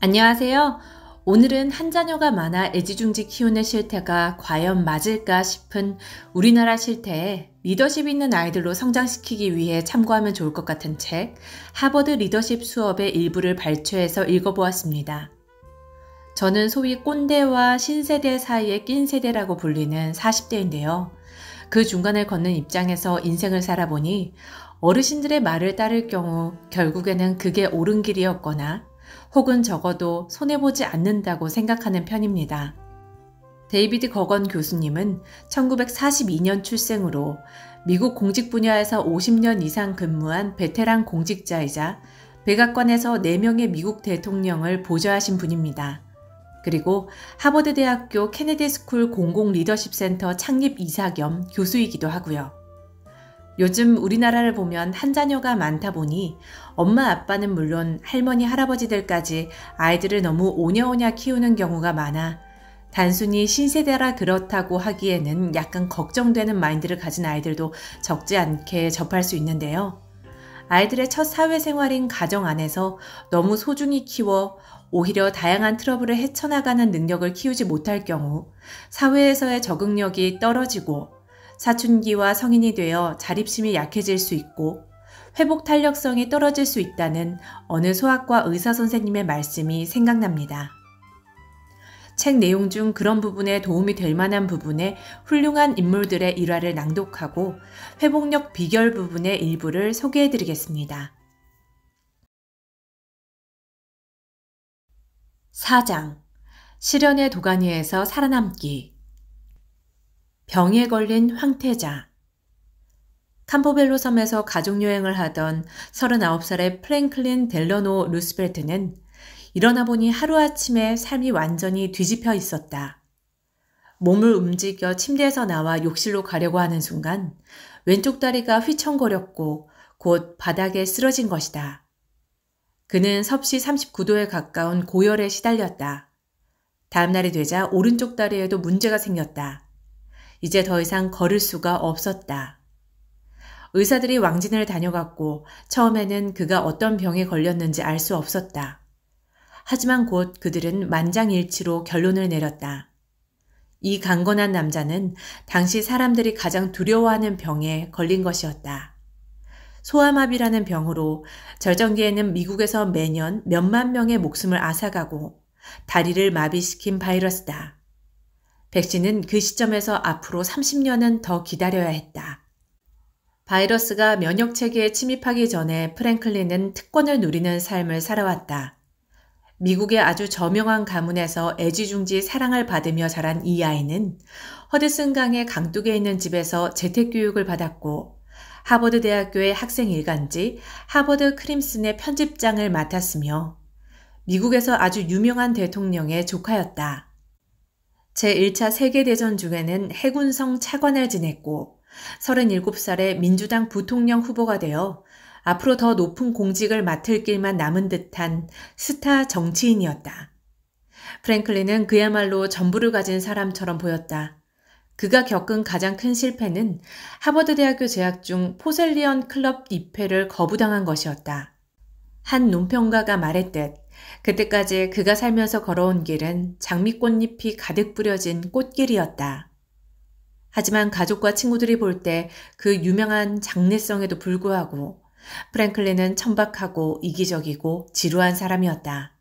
안녕하세요. 오늘은 한 자녀가 많아 애지중지 키우는 실태가 과연 맞을까 싶은 우리나라 실태에 리더십 있는 아이들로 성장시키기 위해 참고하면 좋을 것 같은 책, 하버드 리더십 수업의 일부를 발췌해서 읽어보았습니다. 저는 소위 꼰대와 신세대 사이의 낀 세대라고 불리는 40대인데요. 그 중간을 걷는 입장에서 인생을 살아보니 어르신들의 말을 따를 경우 결국에는 그게 옳은 길이었거나 혹은 적어도 손해보지 않는다고 생각하는 편입니다. 데이비드 거건 교수님은 1942년 출생으로 미국 공직 분야에서 50년 이상 근무한 베테랑 공직자이자 백악관에서 4명의 미국 대통령을 보좌하신 분입니다. 그리고 하버드대학교 케네디 스쿨 공공 리더십 센터 창립 이사 겸 교수이기도 하고요. 요즘 우리나라를 보면 한 자녀가 많다 보니 엄마 아빠는 물론 할머니 할아버지들까지 아이들을 너무 오냐오냐 키우는 경우가 많아 단순히 신세대라 그렇다고 하기에는 약간 걱정되는 마인드를 가진 아이들도 적지 않게 접할 수 있는데요. 아이들의 첫 사회생활인 가정 안에서 너무 소중히 키워 오히려 다양한 트러블을 헤쳐나가는 능력을 키우지 못할 경우 사회에서의 적응력이 떨어지고 사춘기와 성인이 되어 자립심이 약해질 수 있고 회복 탄력성이 떨어질 수 있다는 어느 소아과 의사 선생님의 말씀이 생각납니다. 책 내용 중 그런 부분에 도움이 될 만한 부분에 훌륭한 인물들의 일화를 낭독하고 회복력 비결 부분의 일부를 소개해 드리겠습니다. 4장. 시련의 도가니에서 살아남기 병에 걸린 황태자 캄보벨로 섬에서 가족여행을 하던 39살의 프랭클린 델러노 루스벨트는 일어나 보니 하루아침에 삶이 완전히 뒤집혀 있었다. 몸을 움직여 침대에서 나와 욕실로 가려고 하는 순간 왼쪽 다리가 휘청거렸고 곧 바닥에 쓰러진 것이다. 그는 섭씨 39도에 가까운 고열에 시달렸다. 다음날이 되자 오른쪽 다리에도 문제가 생겼다. 이제 더 이상 걸을 수가 없었다. 의사들이 왕진을 다녀갔고 처음에는 그가 어떤 병에 걸렸는지 알 수 없었다. 하지만 곧 그들은 만장일치로 결론을 내렸다. 이 강건한 남자는 당시 사람들이 가장 두려워하는 병에 걸린 것이었다. 소아마비라는 병으로 절정기에는 미국에서 매년 몇만 명의 목숨을 앗아가고 다리를 마비시킨 바이러스다. 백 씨는 그 시점에서 앞으로 30년은 더 기다려야 했다. 바이러스가 면역 체계에 침입하기 전에 프랭클린은 특권을 누리는 삶을 살아왔다. 미국의 아주 저명한 가문에서 애지중지 사랑을 받으며 자란 이 아이는 허드슨강의 강둑에 있는 집에서 재택교육을 받았고 하버드 대학교의 학생 일간지 하버드 크림슨의 편집장을 맡았으며 미국에서 아주 유명한 대통령의 조카였다. 제1차 세계대전 중에는 해군성 차관을 지냈고 37살에 민주당 부통령 후보가 되어 앞으로 더 높은 공직을 맡을 길만 남은 듯한 스타 정치인이었다. 프랭클린은 그야말로 전부를 가진 사람처럼 보였다. 그가 겪은 가장 큰 실패는 하버드대학교 재학 중 포셀리언 클럽 입회를 거부당한 것이었다. 한 논평가가 말했듯 그때까지 그가 살면서 걸어온 길은 장미꽃잎이 가득 뿌려진 꽃길이었다. 하지만 가족과 친구들이 볼 때 그 유명한 장례성에도 불구하고 프랭클린은 천박하고 이기적이고 지루한 사람이었다.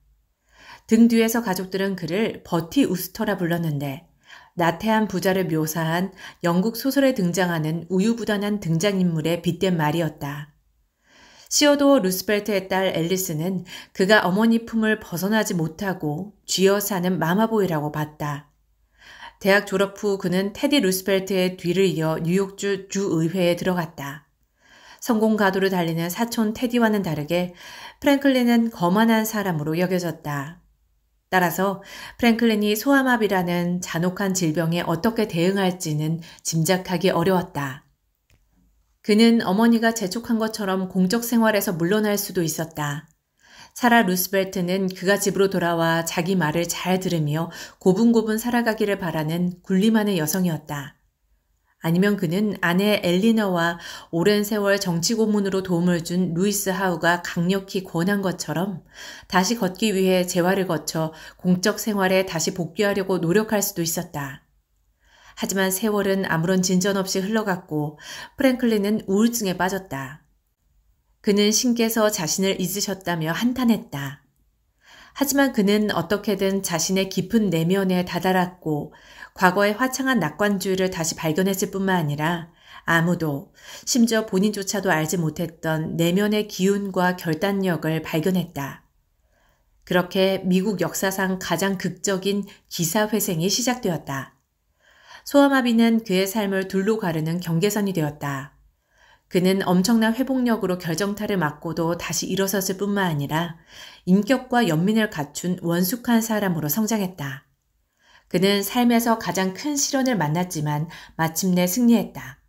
등 뒤에서 가족들은 그를 버티 우스터라 불렀는데 나태한 부자를 묘사한 영국 소설에 등장하는 우유부단한 등장인물의 빗댄 말이었다. 시어도 루스벨트의 딸 앨리스는 그가 어머니 품을 벗어나지 못하고 쥐어 사는 마마보이라고 봤다. 대학 졸업 후 그는 테디 루스벨트의 뒤를 이어 뉴욕주 주의회에 들어갔다. 성공 가도를 달리는 사촌 테디와는 다르게 프랭클린은 거만한 사람으로 여겨졌다. 따라서 프랭클린이 소아마비라는 잔혹한 질병에 어떻게 대응할지는 짐작하기 어려웠다. 그는 어머니가 재촉한 것처럼 공적 생활에서 물러날 수도 있었다. 사라 루스벨트는 그가 집으로 돌아와 자기 말을 잘 들으며 고분고분 살아가기를 바라는 군림하는 여성이었다. 아니면 그는 아내 엘리너와 오랜 세월 정치 고문으로 도움을 준 루이스 하우가 강력히 권한 것처럼 다시 걷기 위해 재활을 거쳐 공적 생활에 다시 복귀하려고 노력할 수도 있었다. 하지만 세월은 아무런 진전 없이 흘러갔고 프랭클린은 우울증에 빠졌다. 그는 신께서 자신을 잊으셨다며 한탄했다. 하지만 그는 어떻게든 자신의 깊은 내면에 다다랐고 과거의 화창한 낙관주의를 다시 발견했을 뿐만 아니라 아무도 심지어 본인조차도 알지 못했던 내면의 기운과 결단력을 발견했다. 그렇게 미국 역사상 가장 극적인 기사회생이 시작되었다. 소아마비는 그의 삶을 둘로 가르는 경계선이 되었다. 그는 엄청난 회복력으로 결정타를 맞고도 다시 일어섰을 뿐만 아니라 인격과 연민을 갖춘 원숙한 사람으로 성장했다. 그는 삶에서 가장 큰 시련을 만났지만 마침내 승리했다.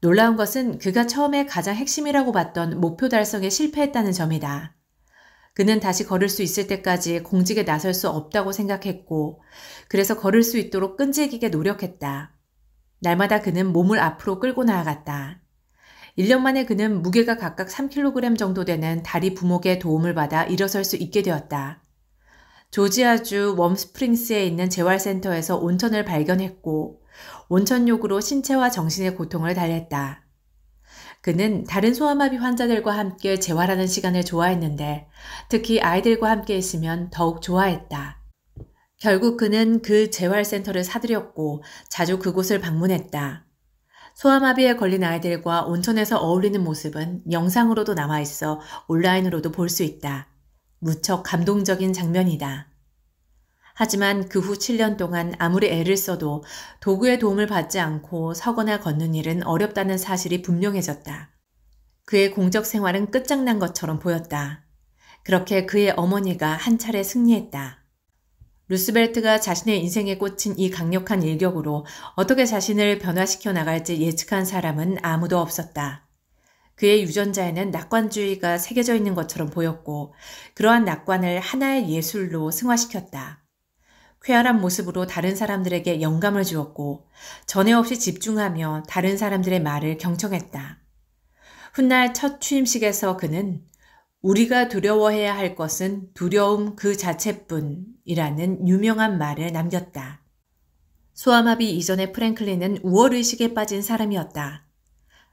놀라운 것은 그가 처음에 가장 핵심이라고 봤던 목표 달성에 실패했다는 점이다. 그는 다시 걸을 수 있을 때까지 공직에 나설 수 없다고 생각했고, 그래서 걸을 수 있도록 끈질기게 노력했다. 날마다 그는 몸을 앞으로 끌고 나아갔다. 1년 만에 그는 무게가 각각 3kg 정도 되는 다리 부목의 도움을 받아 일어설 수 있게 되었다. 조지아주 웜스프링스에 있는 재활센터에서 온천을 발견했고, 온천욕으로 신체와 정신의 고통을 달랬다. 그는 다른 소아마비 환자들과 함께 재활하는 시간을 좋아했는데 특히 아이들과 함께 있으면 더욱 좋아했다. 결국 그는 그 재활센터를 사들였고 자주 그곳을 방문했다. 소아마비에 걸린 아이들과 온천에서 어울리는 모습은 영상으로도 남아있어 온라인으로도 볼 수 있다. 무척 감동적인 장면이다. 하지만 그 후 7년 동안 아무리 애를 써도 도구의 도움을 받지 않고 서거나 걷는 일은 어렵다는 사실이 분명해졌다. 그의 공적 생활은 끝장난 것처럼 보였다. 그렇게 그의 어머니가 한 차례 승리했다. 루스벨트가 자신의 인생에 꽂힌 이 강력한 일격으로 어떻게 자신을 변화시켜 나갈지 예측한 사람은 아무도 없었다. 그의 유전자에는 낙관주의가 새겨져 있는 것처럼 보였고, 그러한 낙관을 하나의 예술로 승화시켰다. 쾌활한 모습으로 다른 사람들에게 영감을 주었고 전에 없이 집중하며 다른 사람들의 말을 경청했다. 훗날 첫 취임식에서 그는 우리가 두려워해야 할 것은 두려움 그 자체뿐이라는 유명한 말을 남겼다. 소아마비 이전의 프랭클린은 우월의식에 빠진 사람이었다.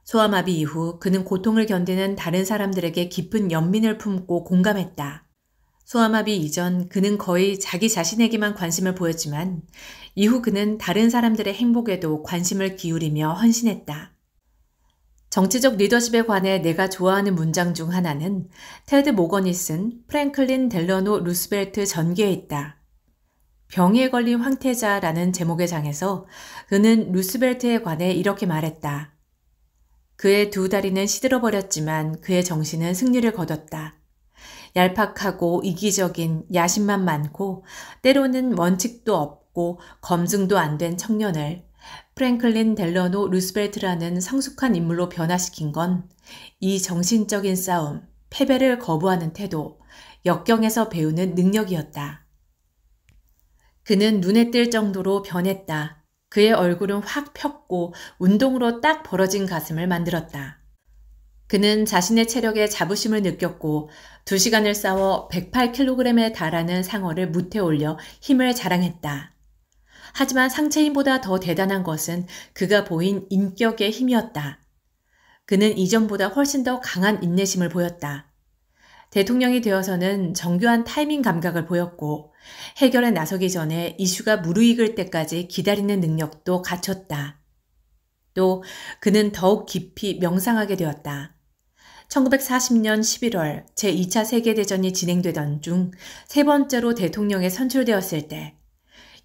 소아마비 이후 그는 고통을 견디는 다른 사람들에게 깊은 연민을 품고 공감했다. 소아마비 이전 그는 거의 자기 자신에게만 관심을 보였지만 이후 그는 다른 사람들의 행복에도 관심을 기울이며 헌신했다. 정치적 리더십에 관해 내가 좋아하는 문장 중 하나는 테드 모건이 쓴 프랭클린 델러노 루스벨트 전기에 있다. 병에 걸린 황태자라는 제목의 장에서 그는 루스벨트에 관해 이렇게 말했다. 그의 두 다리는 시들어버렸지만 그의 정신은 승리를 거뒀다. 얄팍하고 이기적인 야심만 많고 때로는 원칙도 없고 검증도 안 된 청년을 프랭클린 델러노 루스벨트라는 성숙한 인물로 변화시킨 건 이 정신적인 싸움, 패배를 거부하는 태도, 역경에서 배우는 능력이었다. 그는 눈에 띌 정도로 변했다. 그의 얼굴은 확 폈고 운동으로 딱 벌어진 가슴을 만들었다. 그는 자신의 체력에 자부심을 느꼈고 2시간을 싸워 108kg에 달하는 상어를 무태 올려 힘을 자랑했다. 하지만 상체인보다 더 대단한 것은 그가 보인 인격의 힘이었다. 그는 이전보다 훨씬 더 강한 인내심을 보였다. 대통령이 되어서는 정교한 타이밍 감각을 보였고 해결에 나서기 전에 이슈가 무르익을 때까지 기다리는 능력도 갖췄다. 또 그는 더욱 깊이 명상하게 되었다. 1940년 11월 제2차 세계대전이 진행되던 중 세 번째로 대통령에 선출되었을 때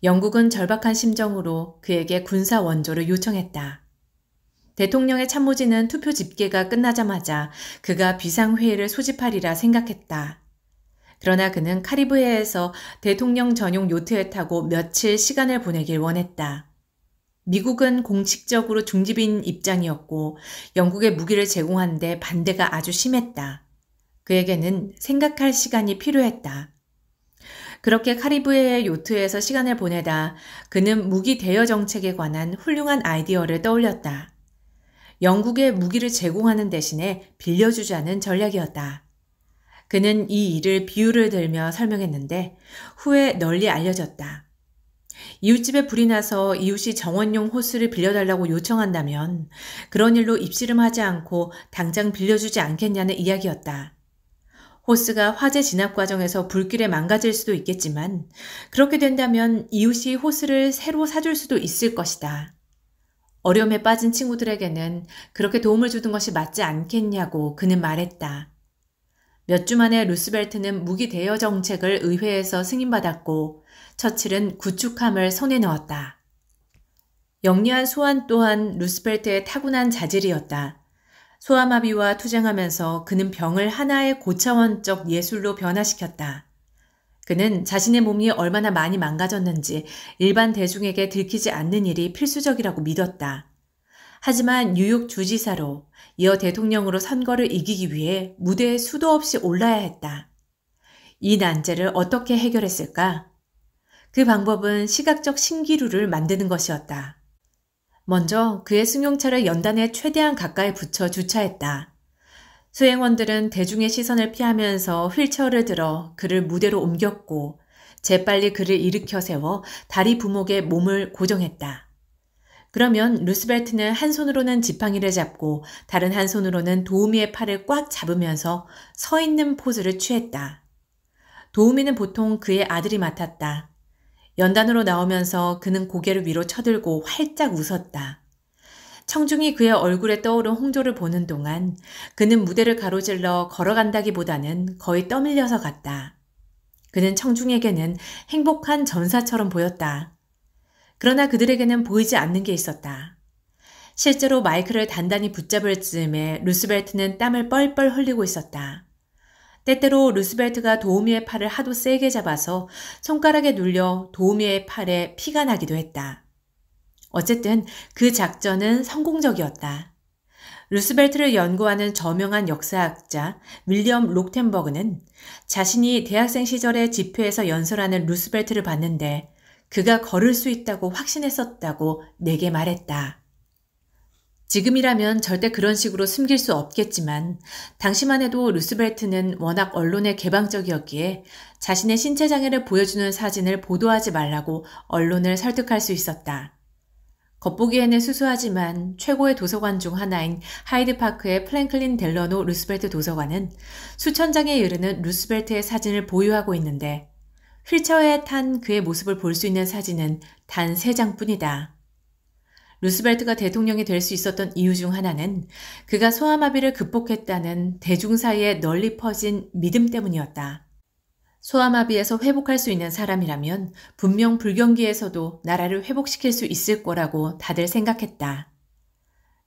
영국은 절박한 심정으로 그에게 군사 원조를 요청했다. 대통령의 참모진은 투표 집계가 끝나자마자 그가 비상회의를 소집하리라 생각했다. 그러나 그는 카리브해에서 대통령 전용 요트에 타고 며칠 시간을 보내길 원했다. 미국은 공식적으로 중립인 입장이었고 영국에 무기를 제공하는데 반대가 아주 심했다. 그에게는 생각할 시간이 필요했다. 그렇게 카리브해의 요트에서 시간을 보내다 그는 무기 대여 정책에 관한 훌륭한 아이디어를 떠올렸다. 영국에 무기를 제공하는 대신에 빌려주자는 전략이었다. 그는 이 일을 비유를 들며 설명했는데 후에 널리 알려졌다. 이웃집에 불이 나서 이웃이 정원용 호스를 빌려달라고 요청한다면 그런 일로 입씨름하지 않고 당장 빌려주지 않겠냐는 이야기였다. 호스가 화재 진압 과정에서 불길에 망가질 수도 있겠지만 그렇게 된다면 이웃이 호스를 새로 사줄 수도 있을 것이다. 어려움에 빠진 친구들에게는 그렇게 도움을 주는 것이 맞지 않겠냐고 그는 말했다. 몇 주 만에 루스벨트는 무기 대여 정책을 의회에서 승인받았고 처칠은 구축함을 손에 넣었다. 영리한 소환 또한 루스벨트의 타고난 자질이었다. 소아마비와 투쟁하면서 그는 병을 하나의 고차원적 예술로 변화시켰다. 그는 자신의 몸이 얼마나 많이 망가졌는지 일반 대중에게 들키지 않는 일이 필수적이라고 믿었다. 하지만 뉴욕 주지사로 이어 대통령으로 선거를 이기기 위해 무대에 수도 없이 올라야 했다. 이 난제를 어떻게 해결했을까? 그 방법은 시각적 신기루를 만드는 것이었다. 먼저 그의 승용차를 연단에 최대한 가까이 붙여 주차했다. 수행원들은 대중의 시선을 피하면서 휠체어를 들어 그를 무대로 옮겼고 재빨리 그를 일으켜 세워 다리 부목에 몸을 고정했다. 그러면 루스벨트는 한 손으로는 지팡이를 잡고 다른 한 손으로는 도우미의 팔을 꽉 잡으면서 서 있는 포즈를 취했다. 도우미는 보통 그의 아들이 맡았다. 연단으로 나오면서 그는 고개를 위로 쳐들고 활짝 웃었다. 청중이 그의 얼굴에 떠오른 홍조를 보는 동안 그는 무대를 가로질러 걸어간다기보다는 거의 떠밀려서 갔다. 그는 청중에게는 행복한 전사처럼 보였다. 그러나 그들에게는 보이지 않는 게 있었다. 실제로 마이크를 단단히 붙잡을 즈음에 루스벨트는 땀을 뻘뻘 흘리고 있었다. 때때로 루스벨트가 도우미의 팔을 하도 세게 잡아서 손가락에 눌려 도우미의 팔에 피가 나기도 했다. 어쨌든 그 작전은 성공적이었다. 루스벨트를 연구하는 저명한 역사학자 윌리엄 록텐버그는 자신이 대학생 시절에 집회에서 연설하는 루스벨트를 봤는데 그가 걸을 수 있다고 확신했었다고 내게 말했다. 지금이라면 절대 그런 식으로 숨길 수 없겠지만 당시만 해도 루스벨트는 워낙 언론에 개방적이었기에 자신의 신체 장애를 보여주는 사진을 보도하지 말라고 언론을 설득할 수 있었다. 겉보기에는 수수하지만 최고의 도서관 중 하나인 하이드파크의 플랭클린 델러노 루스벨트 도서관은 수천 장에 이르는 루스벨트의 사진을 보유하고 있는데 휠체어에 탄 그의 모습을 볼 수 있는 사진은 단세장뿐이다 루스벨트가 대통령이 될 수 있었던 이유 중 하나는 그가 소아마비를 극복했다는 대중 사이에 널리 퍼진 믿음 때문이었다. 소아마비에서 회복할 수 있는 사람이라면 분명 불경기에서도 나라를 회복시킬 수 있을 거라고 다들 생각했다.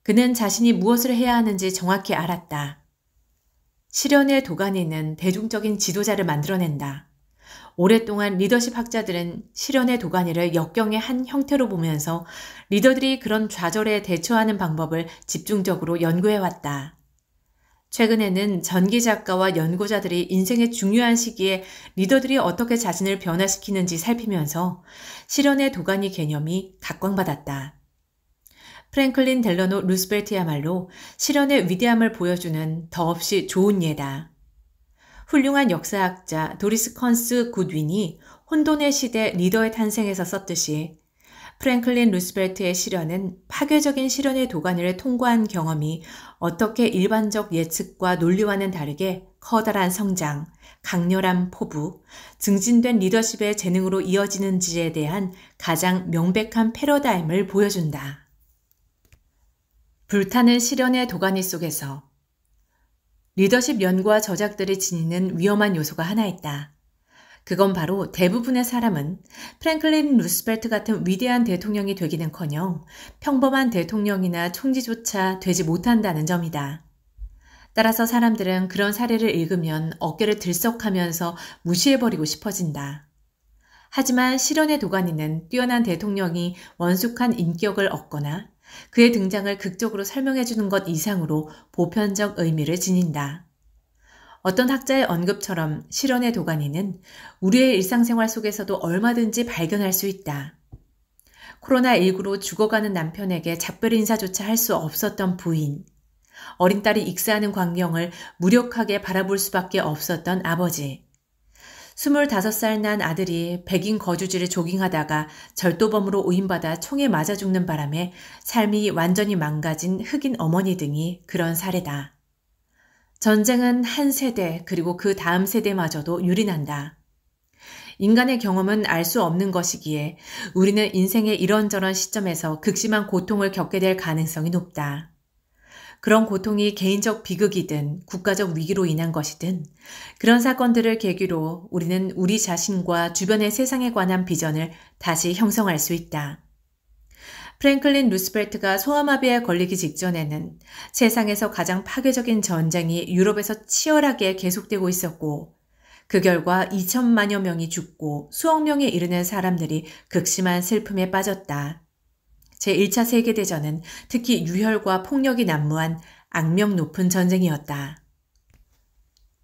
그는 자신이 무엇을 해야 하는지 정확히 알았다. 실현의 도가니는 대중적인 지도자를 만들어낸다. 오랫동안 리더십 학자들은 실현의 도가니를 역경의 한 형태로 보면서 리더들이 그런 좌절에 대처하는 방법을 집중적으로 연구해왔다. 최근에는 전기 작가와 연구자들이 인생의 중요한 시기에 리더들이 어떻게 자신을 변화시키는지 살피면서 실현의 도가니 개념이 각광받았다. 프랭클린 델러노 루스벨트야말로 실현의 위대함을 보여주는 더없이 좋은 예다. 훌륭한 역사학자 도리스 컨스 굿윈이 혼돈의 시대 리더의 탄생에서 썼듯이 프랭클린 루스벨트의 시련은 파괴적인 시련의 도가니를 통과한 경험이 어떻게 일반적 예측과 논리와는 다르게 커다란 성장, 강렬한 포부, 증진된 리더십의 재능으로 이어지는지에 대한 가장 명백한 패러다임을 보여준다. 불타는 시련의 도가니 속에서 리더십 연구와 저작들이 지니는 위험한 요소가 하나 있다. 그건 바로 대부분의 사람은 프랭클린 루스벨트 같은 위대한 대통령이 되기는커녕 평범한 대통령이나 총지조차 되지 못한다는 점이다. 따라서 사람들은 그런 사례를 읽으면 어깨를 들썩하면서 무시해버리고 싶어진다. 하지만 실현의 도가니는 뛰어난 대통령이 원숙한 인격을 얻거나 그의 등장을 극적으로 설명해 주는 것 이상으로 보편적 의미를 지닌다. 어떤 학자의 언급처럼 실현의 도가니는 우리의 일상생활 속에서도 얼마든지 발견할 수 있다. 코로나19로 죽어가는 남편에게 작별 인사조차 할 수 없었던 부인, 어린 딸이 익사하는 광경을 무력하게 바라볼 수밖에 없었던 아버지, 2 5살난 아들이 백인 거주지를 조깅하다가 절도범으로 오인받아 총에 맞아 죽는 바람에 삶이 완전히 망가진 흑인 어머니 등이 그런 사례다. 전쟁은 한 세대 그리고 그 다음 세대마저도 유린한다. 인간의 경험은 알 수 없는 것이기에 우리는 인생의 이런저런 시점에서 극심한 고통을 겪게 될 가능성이 높다. 그런 고통이 개인적 비극이든 국가적 위기로 인한 것이든 그런 사건들을 계기로 우리는 우리 자신과 주변의 세상에 관한 비전을 다시 형성할 수 있다. 프랭클린 루스벨트가 소아마비에 걸리기 직전에는 세상에서 가장 파괴적인 전쟁이 유럽에서 치열하게 계속되고 있었고 그 결과 2천만여 명이 죽고 수억 명에 이르는 사람들이 극심한 슬픔에 빠졌다. 제1차 세계대전은 특히 유혈과 폭력이 난무한 악명 높은 전쟁이었다.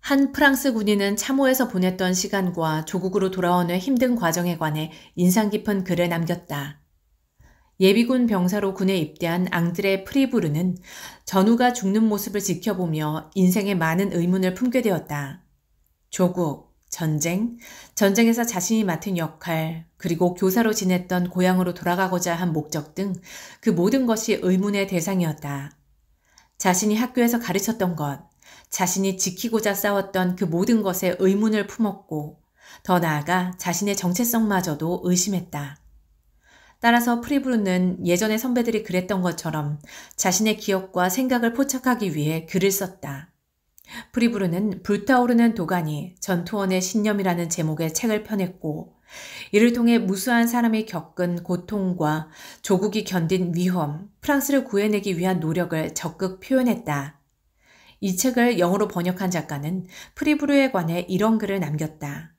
한 프랑스 군인은 참호에서 보냈던 시간과 조국으로 돌아오는 힘든 과정에 관해 인상 깊은 글을 남겼다. 예비군 병사로 군에 입대한 앙드레 프리부르는 전우가 죽는 모습을 지켜보며 인생에 많은 의문을 품게 되었다. 조국, 전쟁, 전쟁에서 자신이 맡은 역할, 그리고 교사로 지냈던 고향으로 돌아가고자 한 목적 등 그 모든 것이 의문의 대상이었다. 자신이 학교에서 가르쳤던 것, 자신이 지키고자 싸웠던 그 모든 것에 의문을 품었고, 더 나아가 자신의 정체성마저도 의심했다. 따라서 프리브루는 예전의 선배들이 그랬던 것처럼 자신의 기억과 생각을 포착하기 위해 글을 썼다. 프리브르는 불타오르는 도가니 전투원의 신념이라는 제목의 책을 펴냈고 이를 통해 무수한 사람이 겪은 고통과 조국이 견딘 위험, 프랑스를 구해내기 위한 노력을 적극 표현했다. 이 책을 영어로 번역한 작가는 프리브르에 관해 이런 글을 남겼다.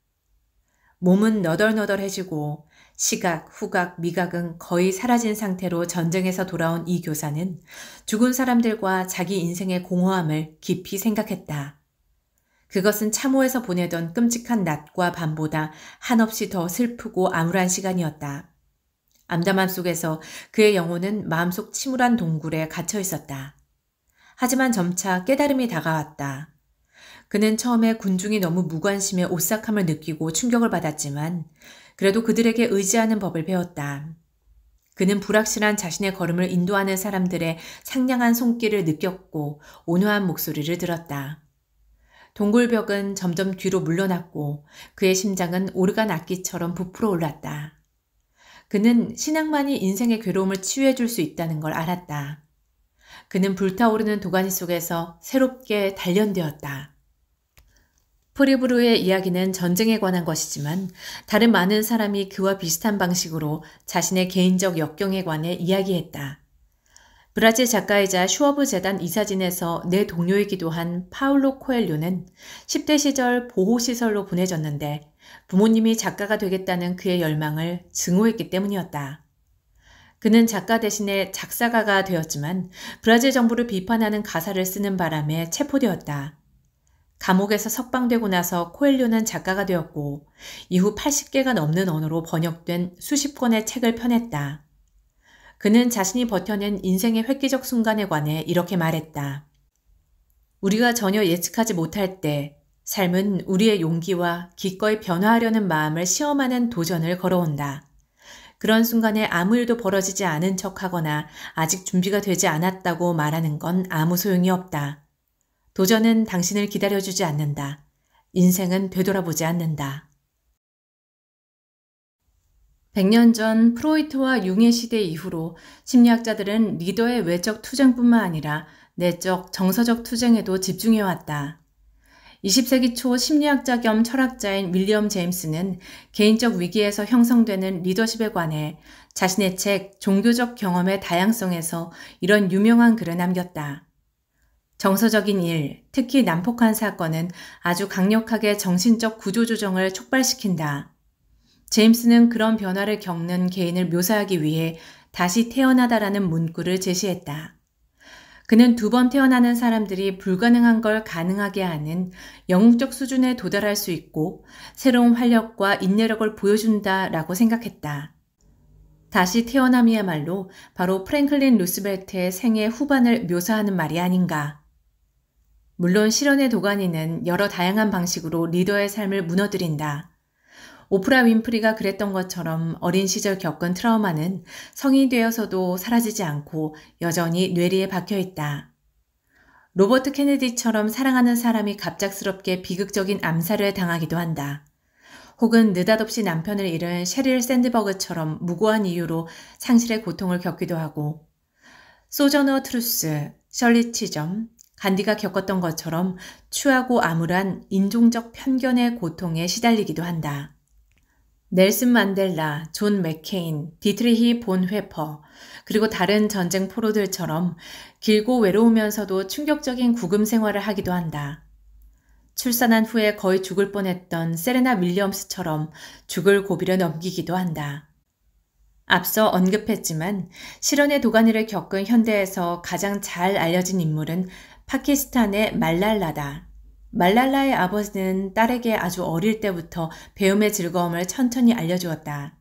몸은 너덜너덜해지고 시각, 후각, 미각은 거의 사라진 상태로 전쟁에서 돌아온 이 교사는 죽은 사람들과 자기 인생의 공허함을 깊이 생각했다. 그것은 참호에서 보내던 끔찍한 낮과 밤보다 한없이 더 슬프고 암울한 시간이었다. 암담함 속에서 그의 영혼은 마음속 침울한 동굴에 갇혀 있었다. 하지만 점차 깨달음이 다가왔다. 그는 처음에 군중이 너무 무관심해 오싹함을 느끼고 충격을 받았지만 그래도 그들에게 의지하는 법을 배웠다. 그는 불확실한 자신의 걸음을 인도하는 사람들의 상냥한 손길을 느꼈고 온화한 목소리를 들었다. 동굴벽은 점점 뒤로 물러났고 그의 심장은 오르간 악기처럼 부풀어 올랐다. 그는 신앙만이 인생의 괴로움을 치유해 줄 수 있다는 걸 알았다. 그는 불타오르는 도가니 속에서 새롭게 단련되었다. 프리브루의 이야기는 전쟁에 관한 것이지만 다른 많은 사람이 그와 비슷한 방식으로 자신의 개인적 역경에 관해 이야기했다. 브라질 작가이자 슈어브 재단 이사진에서 내 동료이기도 한 파울로 코엘료는 10대 시절 보호시설로 보내졌는데 부모님이 작가가 되겠다는 그의 열망을 증오했기 때문이었다. 그는 작가 대신에 작사가가 되었지만 브라질 정부를 비판하는 가사를 쓰는 바람에 체포되었다. 감옥에서 석방되고 나서 코엘료는 작가가 되었고 이후 80개가 넘는 언어로 번역된 수십 권의 책을 펴냈다. 그는 자신이 버텨낸 인생의 획기적 순간에 관해 이렇게 말했다. 우리가 전혀 예측하지 못할 때 삶은 우리의 용기와 기꺼이 변화하려는 마음을 시험하는 도전을 걸어온다. 그런 순간에 아무 일도 벌어지지 않은 척 하거나 아직 준비가 되지 않았다고 말하는 건 아무 소용이 없다. 도전은 당신을 기다려주지 않는다. 인생은 되돌아보지 않는다. 100년 전 프로이트와 융의 시대 이후로 심리학자들은 리더의 외적 투쟁뿐만 아니라 내적 정서적 투쟁에도 집중해왔다. 20세기 초 심리학자 겸 철학자인 윌리엄 제임스는 개인적 위기에서 형성되는 리더십에 관해 자신의 책 종교적 경험의 다양성에서 이런 유명한 글을 남겼다. 정서적인 일, 특히 난폭한 사건은 아주 강력하게 정신적 구조조정을 촉발시킨다. 제임스는 그런 변화를 겪는 개인을 묘사하기 위해 다시 태어나다라는 문구를 제시했다. 그는 두 번 태어나는 사람들이 불가능한 걸 가능하게 하는 영웅적 수준에 도달할 수 있고 새로운 활력과 인내력을 보여준다라고 생각했다. 다시 태어남이야말로 바로 프랭클린 루스벨트의 생애 후반을 묘사하는 말이 아닌가. 물론 실현의 도가니는 여러 다양한 방식으로 리더의 삶을 무너뜨린다. 오프라 윈프리가 그랬던 것처럼 어린 시절 겪은 트라우마는 성인이 되어서도 사라지지 않고 여전히 뇌리에 박혀 있다. 로버트 케네디처럼 사랑하는 사람이 갑작스럽게 비극적인 암살을 당하기도 한다. 혹은 느닷없이 남편을 잃은 셰릴 샌드버그처럼 무고한 이유로 상실의 고통을 겪기도 하고 소저너 트루스, 셜리 치점, 간디가 겪었던 것처럼 추하고 암울한 인종적 편견의 고통에 시달리기도 한다. 넬슨 만델라, 존 맥케인, 디트리히 본 회퍼, 그리고 다른 전쟁 포로들처럼 길고 외로우면서도 충격적인 구금 생활을 하기도 한다. 출산한 후에 거의 죽을 뻔했던 세레나 윌리엄스처럼 죽을 고비를 넘기기도 한다. 앞서 언급했지만 실현의 도가니를 겪은 현대에서 가장 잘 알려진 인물은 파키스탄의 말랄라다. 말랄라의 아버지는 딸에게 아주 어릴 때부터 배움의 즐거움을 천천히 알려주었다.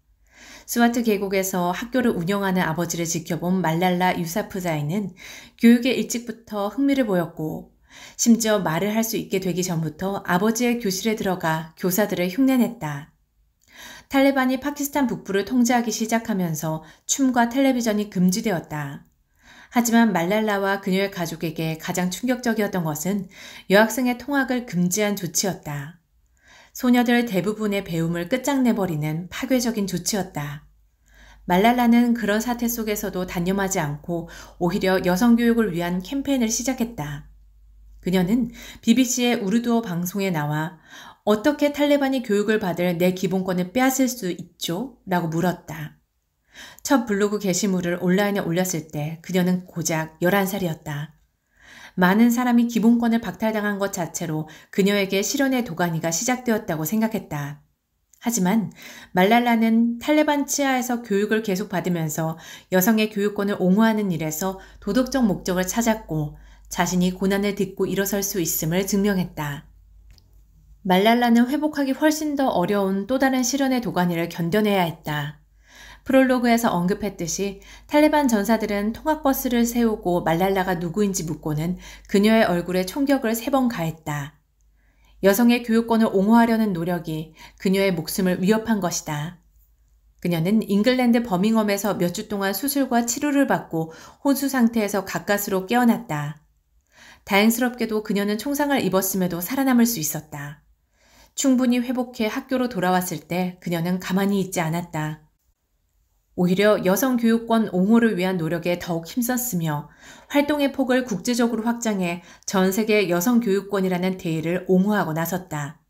스와트 계곡에서 학교를 운영하는 아버지를 지켜본 말랄라 유사프자이는 교육에 일찍부터 흥미를 보였고 심지어 말을 할 수 있게 되기 전부터 아버지의 교실에 들어가 교사들을 흉내냈다. 탈레반이 파키스탄 북부를 통제하기 시작하면서 춤과 텔레비전이 금지되었다. 하지만 말랄라와 그녀의 가족에게 가장 충격적이었던 것은 여학생의 통학을 금지한 조치였다. 소녀들 대부분의 배움을 끝장내버리는 파괴적인 조치였다. 말랄라는 그런 사태 속에서도 단념하지 않고 오히려 여성교육을 위한 캠페인을 시작했다. 그녀는 BBC의 우르두어 방송에 나와 어떻게 탈레반이 교육을 받을 내 기본권을 빼앗을 수 있죠? 라고 물었다. 첫 블로그 게시물을 온라인에 올렸을 때 그녀는 고작 11살이었다. 많은 사람이 기본권을 박탈당한 것 자체로 그녀에게 실현의 도가니가 시작되었다고 생각했다. 하지만 말랄라는 탈레반 치하에서 교육을 계속 받으면서 여성의 교육권을 옹호하는 일에서 도덕적 목적을 찾았고 자신이 고난을 딛고 일어설 수 있음을 증명했다. 말랄라는 회복하기 훨씬 더 어려운 또 다른 실현의 도가니를 견뎌내야 했다. 프롤로그에서 언급했듯이 탈레반 전사들은 통학버스를 세우고 말랄라가 누구인지 묻고는 그녀의 얼굴에 총격을 세 번 가했다. 여성의 교육권을 옹호하려는 노력이 그녀의 목숨을 위협한 것이다. 그녀는 잉글랜드 버밍엄에서 몇 주 동안 수술과 치료를 받고 혼수 상태에서 가까스로 깨어났다. 다행스럽게도 그녀는 총상을 입었음에도 살아남을 수 있었다. 충분히 회복해 학교로 돌아왔을 때 그녀는 가만히 있지 않았다. 오히려 여성 교육권 옹호를 위한 노력에 더욱 힘썼으며 활동의 폭을 국제적으로 확장해 전 세계 여성 교육권이라는 대의를 옹호하고 나섰다.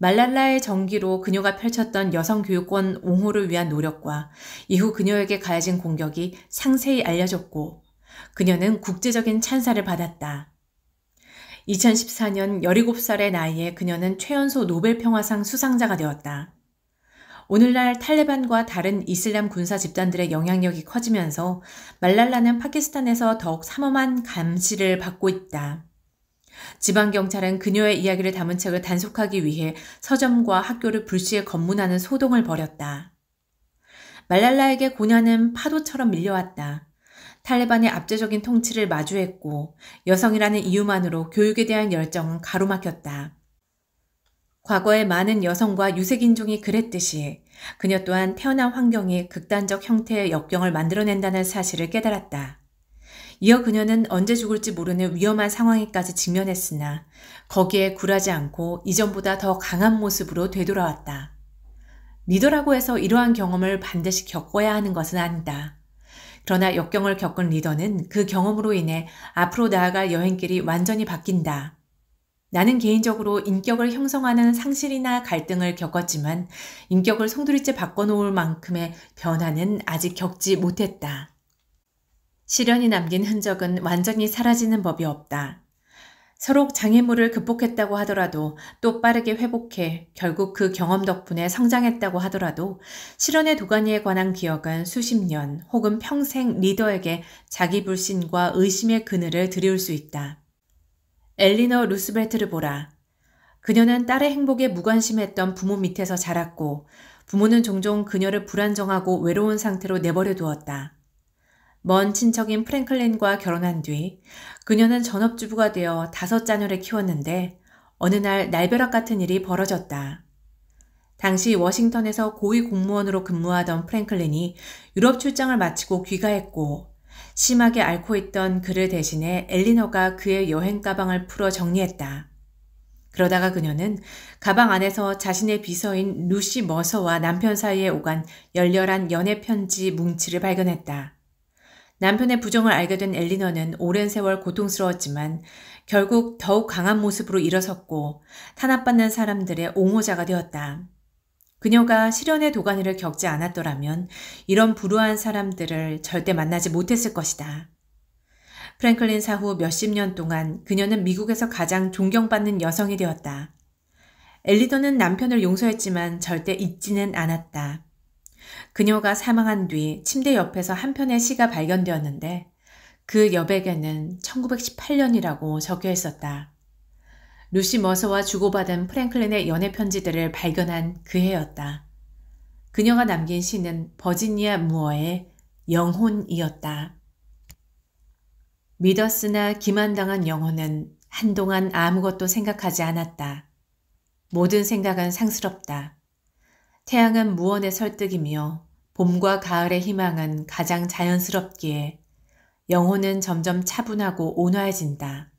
말랄라의 정기로 그녀가 펼쳤던 여성 교육권 옹호를 위한 노력과 이후 그녀에게 가해진 공격이 상세히 알려졌고 그녀는 국제적인 찬사를 받았다. 2014년 17살의 나이에 그녀는 최연소 노벨 평화상 수상자가 되었다. 오늘날 탈레반과 다른 이슬람 군사 집단들의 영향력이 커지면서 말랄라는 파키스탄에서 더욱 삼엄한 감시를 받고 있다. 지방경찰은 그녀의 이야기를 담은 책을 단속하기 위해 서점과 학교를 불시에 검문하는 소동을 벌였다. 말랄라에게 고난은 파도처럼 밀려왔다. 탈레반의 압제적인 통치를 마주했고 여성이라는 이유만으로 교육에 대한 열정은 가로막혔다. 과거의 많은 여성과 유색인종이 그랬듯이 그녀 또한 태어난 환경이 극단적 형태의 역경을 만들어낸다는 사실을 깨달았다. 이어 그녀는 언제 죽을지 모르는 위험한 상황에까지 직면했으나 거기에 굴하지 않고 이전보다 더 강한 모습으로 되돌아왔다. 리더라고 해서 이러한 경험을 반드시 겪어야 하는 것은 아니다. 그러나 역경을 겪은 리더는 그 경험으로 인해 앞으로 나아갈 여행길이 완전히 바뀐다. 나는 개인적으로 인격을 형성하는 상실이나 갈등을 겪었지만 인격을 송두리째 바꿔놓을 만큼의 변화는 아직 겪지 못했다. 실현이 남긴 흔적은 완전히 사라지는 법이 없다. 서로 장애물을 극복했다고 하더라도 또 빠르게 회복해 결국 그 경험 덕분에 성장했다고 하더라도 실현의 도가니에 관한 기억은 수십 년 혹은 평생 리더에게 자기 불신과 의심의 그늘을 들이울 수 있다. 엘리너 루스벨트를 보라. 그녀는 딸의 행복에 무관심했던 부모 밑에서 자랐고 부모는 종종 그녀를 불안정하고 외로운 상태로 내버려 두었다. 먼 친척인 프랭클린과 결혼한 뒤 그녀는 전업주부가 되어 다섯 자녀를 키웠는데 어느 날 날벼락 같은 일이 벌어졌다. 당시 워싱턴에서 고위 공무원으로 근무하던 프랭클린이 유럽 출장을 마치고 귀가했고 심하게 앓고 있던 그를 대신해 엘리너가 그의 여행 가방을 풀어 정리했다. 그러다가 그녀는 가방 안에서 자신의 비서인 루시 머서와 남편 사이에 오간 열렬한 연애 편지 뭉치를 발견했다. 남편의 부정을 알게 된 엘리너는 오랜 세월 고통스러웠지만 결국 더욱 강한 모습으로 일어섰고 탄압받는 사람들의 옹호자가 되었다. 그녀가 시련의 도가니를 겪지 않았더라면 이런 불우한 사람들을 절대 만나지 못했을 것이다. 프랭클린 사후 몇십 년 동안 그녀는 미국에서 가장 존경받는 여성이 되었다. 엘리더는 남편을 용서했지만 절대 잊지는 않았다. 그녀가 사망한 뒤 침대 옆에서 한 편의 시가 발견되었는데 그 여백에는 1918년이라고 적혀 있었다. 루시 머서와 주고받은 프랭클린의 연애 편지들을 발견한 그 해였다. 그녀가 남긴 시는 버지니아 무어의 영혼이었다. 믿었으나 기만당한 영혼은 한동안 아무것도 생각하지 않았다. 모든 생각은 상스럽다. 태양은 무언의 설득이며 봄과 가을의 희망은 가장 자연스럽기에 영혼은 점점 차분하고 온화해진다.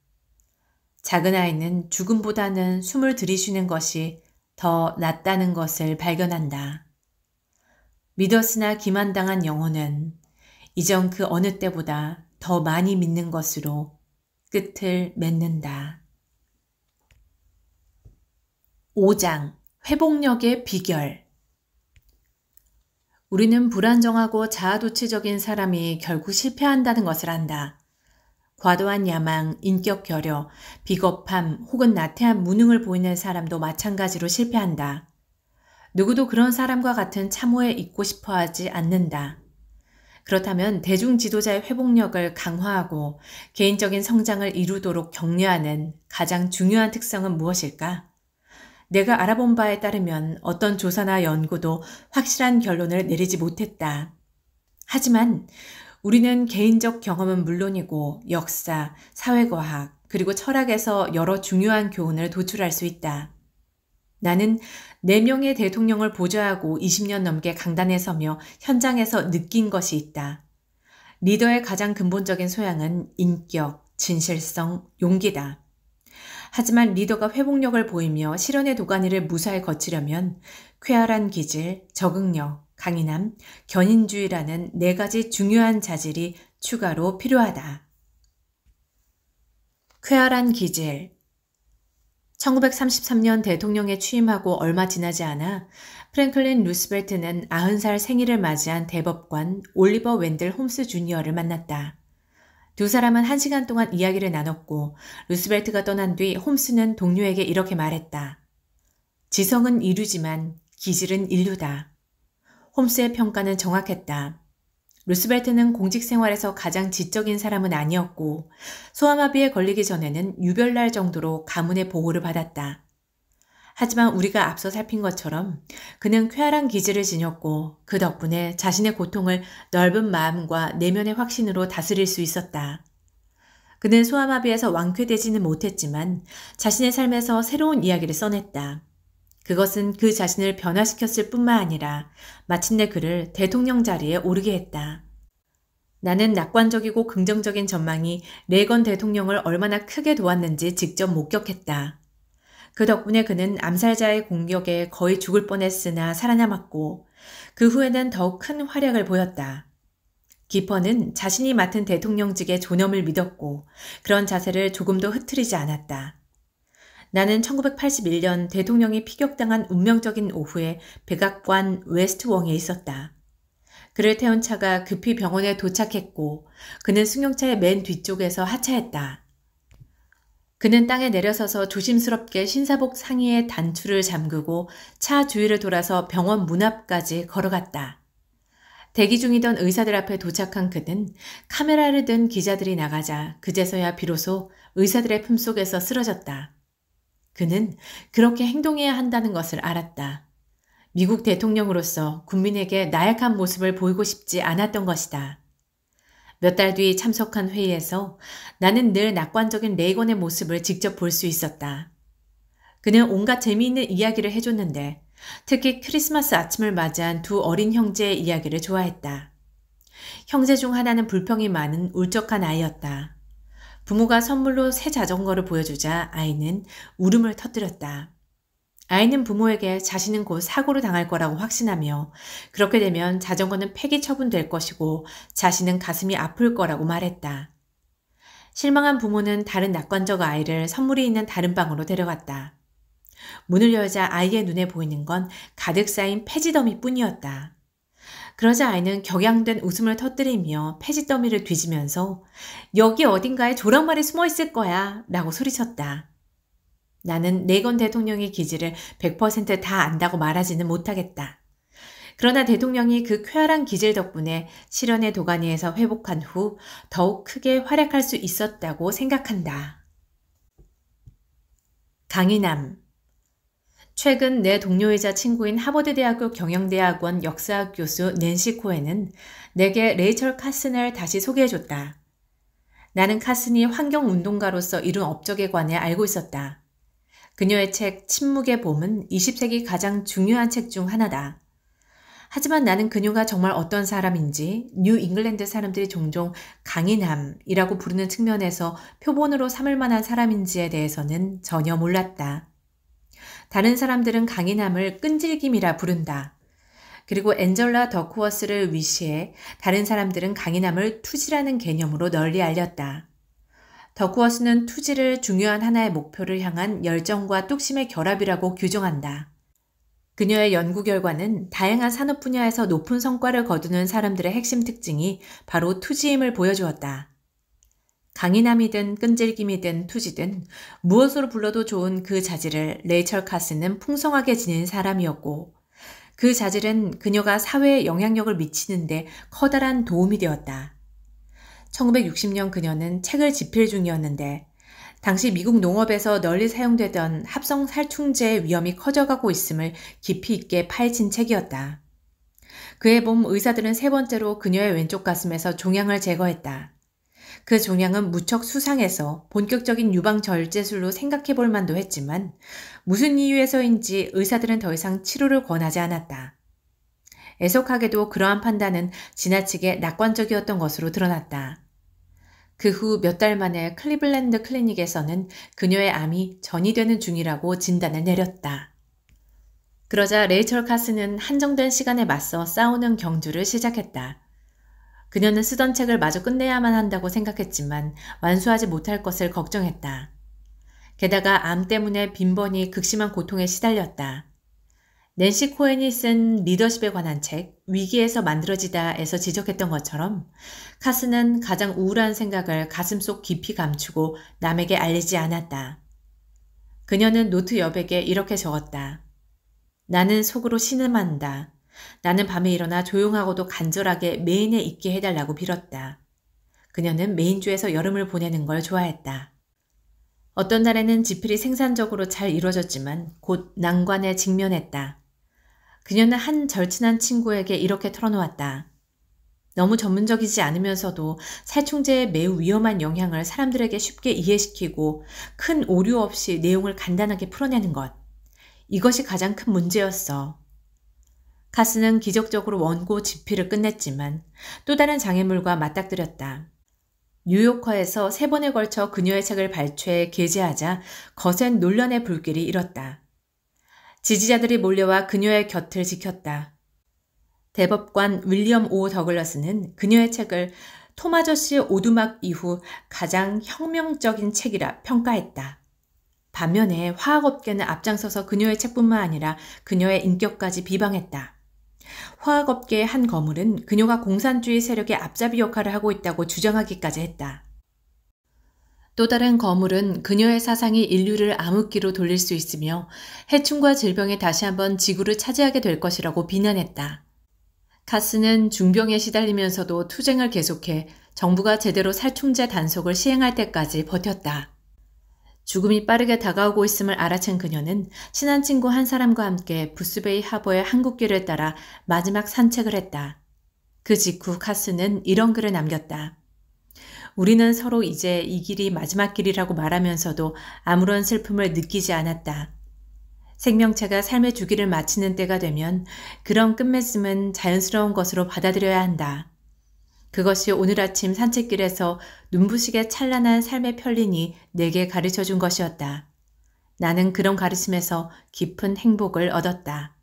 작은 아이는 죽음보다는 숨을 들이쉬는 것이 더 낫다는 것을 발견한다. 믿었으나 기만당한 영혼은 이전 그 어느 때보다 더 많이 믿는 것으로 끝을 맺는다. 5장 회복력의 비결 우리는 불안정하고 자아도취적인 사람이 결국 실패한다는 것을 안다. 과도한 야망, 인격 결여, 비겁함 혹은 나태한 무능을 보이는 사람도 마찬가지로 실패한다. 누구도 그런 사람과 같은 참호에 있고 싶어 하지 않는다. 그렇다면 대중 지도자의 회복력을 강화하고 개인적인 성장을 이루도록 격려하는 가장 중요한 특성은 무엇일까? 내가 알아본 바에 따르면 어떤 조사나 연구도 확실한 결론을 내리지 못했다. 하지만 우리는 개인적 경험은 물론이고 역사, 사회과학, 그리고 철학에서 여러 중요한 교훈을 도출할 수 있다. 나는 4명의 대통령을 보좌하고 20년 넘게 강단에 서며 현장에서 느낀 것이 있다. 리더의 가장 근본적인 소양은 인격, 진실성, 용기다. 하지만 리더가 회복력을 보이며 실현의 도가니를 무사히 거치려면 쾌활한 기질, 적응력, 강인함, 견인주의라는 네 가지 중요한 자질이 추가로 필요하다. 쾌활한 기질. 1933년 대통령에 취임하고 얼마 지나지 않아 프랭클린 루스벨트는 90살 생일을 맞이한 대법관 올리버 웬들 홈스 주니어를 만났다. 두 사람은 한 시간 동안 이야기를 나눴고 루스벨트가 떠난 뒤 홈스는 동료에게 이렇게 말했다. 지성은 이루지만 기질은 인류다. 홈스의 평가는 정확했다. 루스벨트는 공직 생활에서 가장 지적인 사람은 아니었고 소아마비에 걸리기 전에는 유별날 정도로 가문의 보호를 받았다. 하지만 우리가 앞서 살핀 것처럼 그는 쾌활한 기질을 지녔고 그 덕분에 자신의 고통을 넓은 마음과 내면의 확신으로 다스릴 수 있었다. 그는 소아마비에서 완쾌되지는 못했지만 자신의 삶에서 새로운 이야기를 써냈다. 그것은 그 자신을 변화시켰을 뿐만 아니라 마침내 그를 대통령 자리에 오르게 했다. 나는 낙관적이고 긍정적인 전망이 레건 대통령을 얼마나 크게 도왔는지 직접 목격했다. 그 덕분에 그는 암살자의 공격에 거의 죽을 뻔했으나 살아남았고 그 후에는 더욱 큰 활약을 보였다. 기퍼는 자신이 맡은 대통령직의 존엄을 믿었고 그런 자세를 조금도 흐트리지 않았다. 나는 1981년 대통령이 피격당한 운명적인 오후에 백악관 웨스트웡에 있었다. 그를 태운 차가 급히 병원에 도착했고 그는 승용차의 맨 뒤쪽에서 하차했다. 그는 땅에 내려서서 조심스럽게 신사복 상의의 단추를 잠그고 차 주위를 돌아서 병원 문 앞까지 걸어갔다. 대기 중이던 의사들 앞에 도착한 그는 카메라를 든 기자들이 나가자 그제서야 비로소 의사들의 품속에서 쓰러졌다. 그는 그렇게 행동해야 한다는 것을 알았다. 미국 대통령으로서 국민에게 나약한 모습을 보이고 싶지 않았던 것이다. 몇 달 뒤 참석한 회의에서 나는 늘 낙관적인 레이건의 네 모습을 직접 볼 수 있었다. 그는 온갖 재미있는 이야기를 해줬는데 특히 크리스마스 아침을 맞이한 두 어린 형제의 이야기를 좋아했다. 형제 중 하나는 불평이 많은 울적한 아이였다. 부모가 선물로 새 자전거를 보여주자 아이는 울음을 터뜨렸다. 아이는 부모에게 자신은 곧 사고를 당할 거라고 확신하며 그렇게 되면 자전거는 폐기 처분될 것이고 자신은 가슴이 아플 거라고 말했다. 실망한 부모는 다른 낙관적 아이를 선물이 있는 다른 방으로 데려갔다. 문을 열자 아이의 눈에 보이는 건 가득 쌓인 폐지더미 뿐이었다. 그러자 아이는 격양된 웃음을 터뜨리며 폐지더미를 뒤지면서 여기 어딘가에 조랑말이 숨어 있을 거야 라고 소리쳤다. 나는 레건 대통령의 기질을 100%다 안다고 말하지는 못하겠다. 그러나 대통령이 그 쾌활한 기질 덕분에 실현의 도가니에서 회복한 후 더욱 크게 활약할 수 있었다고 생각한다. 강인함 최근 내 동료이자 친구인 하버드대학교 경영대학원 역사학 교수 낸시 코에는 내게 레이첼 카슨을 다시 소개해줬다. 나는 카슨이 환경운동가로서 이룬 업적에 관해 알고 있었다. 그녀의 책 침묵의 봄은 20세기 가장 중요한 책 중 하나다. 하지만 나는 그녀가 정말 어떤 사람인지 뉴 잉글랜드 사람들이 종종 강인함이라고 부르는 측면에서 표본으로 삼을 만한 사람인지에 대해서는 전혀 몰랐다. 다른 사람들은 강인함을 끈질김이라 부른다. 그리고 엔젤라 더코어스를 위시해 다른 사람들은 강인함을 투지라는 개념으로 널리 알렸다. 더코어스는 투지를 중요한 하나의 목표를 향한 열정과 뚝심의 결합이라고 규정한다. 그녀의 연구 결과는 다양한 산업 분야에서 높은 성과를 거두는 사람들의 핵심 특징이 바로 투지임을 보여주었다. 강인함이든 끈질김이든 투지든 무엇으로 불러도 좋은 그 자질을 레이첼 카스는 풍성하게 지닌 사람이었고 그 자질은 그녀가 사회에 영향력을 미치는데 커다란 도움이 되었다. 1960년 그녀는 책을 집필 중이었는데 당시 미국 농업에서 널리 사용되던 합성 살충제의 위험이 커져가고 있음을 깊이 있게 파헤친 책이었다. 그의 봄 의사들은 세 번째로 그녀의 왼쪽 가슴에서 종양을 제거했다. 그 종양은 무척 수상해서 본격적인 유방 절제술로 생각해 볼 만도 했지만 무슨 이유에서인지 의사들은 더 이상 치료를 권하지 않았다. 애석하게도 그러한 판단은 지나치게 낙관적이었던 것으로 드러났다. 그 후 몇 달 만에 클리블랜드 클리닉에서는 그녀의 암이 전이 되는 중이라고 진단을 내렸다. 그러자 레이철 카스는 한정된 시간에 맞서 싸우는 경주를 시작했다. 그녀는 쓰던 책을 마저 끝내야만 한다고 생각했지만 완수하지 못할 것을 걱정했다. 게다가 암 때문에 빈번히 극심한 고통에 시달렸다. 낸시 코엔이 쓴 리더십에 관한 책, 위기에서 만들어지다에서 지적했던 것처럼 카스는 가장 우울한 생각을 가슴속 깊이 감추고 남에게 알리지 않았다. 그녀는 노트 여백에 이렇게 적었다. 나는 속으로 신음한다. 나는 밤에 일어나 조용하고도 간절하게 메인에 있게 해달라고 빌었다. 그녀는 메인주에서 여름을 보내는 걸 좋아했다. 어떤 날에는 지필이 생산적으로 잘이루어졌지만곧 난관에 직면했다. 그녀는 한 절친한 친구에게 이렇게 털어놓았다. 너무 전문적이지 않으면서도 살충제의 매우 위험한 영향을 사람들에게 쉽게 이해시키고 큰 오류 없이 내용을 간단하게 풀어내는 것. 이것이 가장 큰 문제였어. 카스는 기적적으로 원고 집필을 끝냈지만 또 다른 장애물과 맞닥뜨렸다. 뉴요커에서 세 번에 걸쳐 그녀의 책을 발췌해 게재하자 거센 논란의 불길이 일었다. 지지자들이 몰려와 그녀의 곁을 지켰다. 대법관 윌리엄 오 더글러스는 그녀의 책을 토마저씨 오두막 이후 가장 혁명적인 책이라 평가했다. 반면에 화학업계는 앞장서서 그녀의 책뿐만 아니라 그녀의 인격까지 비방했다. 화학업계의 한 거물은 그녀가 공산주의 세력의 앞잡이 역할을 하고 있다고 주장하기까지 했다. 또 다른 거물은 그녀의 사상이 인류를 암흑기로 돌릴 수 있으며 해충과 질병에 다시 한번 지구를 차지하게 될 것이라고 비난했다. 카스는 중병에 시달리면서도 투쟁을 계속해 정부가 제대로 살충제 단속을 시행할 때까지 버텼다. 죽음이 빠르게 다가오고 있음을 알아챈 그녀는 친한 친구 한 사람과 함께 부스베이 하버의 한국길을 따라 마지막 산책을 했다. 그 직후 카스는 이런 글을 남겼다. 우리는 서로 이제 이 길이 마지막 길이라고 말하면서도 아무런 슬픔을 느끼지 않았다. 생명체가 삶의 주기를 마치는 때가 되면 그런 끝맺음은 자연스러운 것으로 받아들여야 한다. 그것이 오늘 아침 산책길에서 눈부시게 찬란한 삶의 편린이 내게 가르쳐 준 것이었다. 나는 그런 가르침에서 깊은 행복을 얻었다.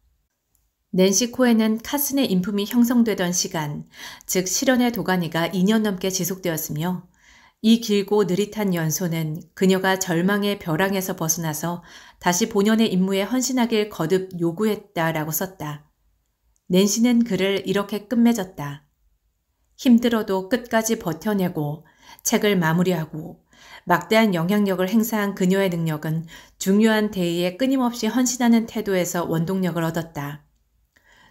낸시 코에는 카슨의 인품이 형성되던 시간, 즉 실현의 도가니가 2년 넘게 지속되었으며 이 길고 느릿한 연소는 그녀가 절망의 벼랑에서 벗어나서 다시 본연의 임무에 헌신하길 거듭 요구했다라고 썼다. 낸시는 그를 이렇게 끝맺었다. 힘들어도 끝까지 버텨내고 책을 마무리하고 막대한 영향력을 행사한 그녀의 능력은 중요한 대의에 끊임없이 헌신하는 태도에서 원동력을 얻었다.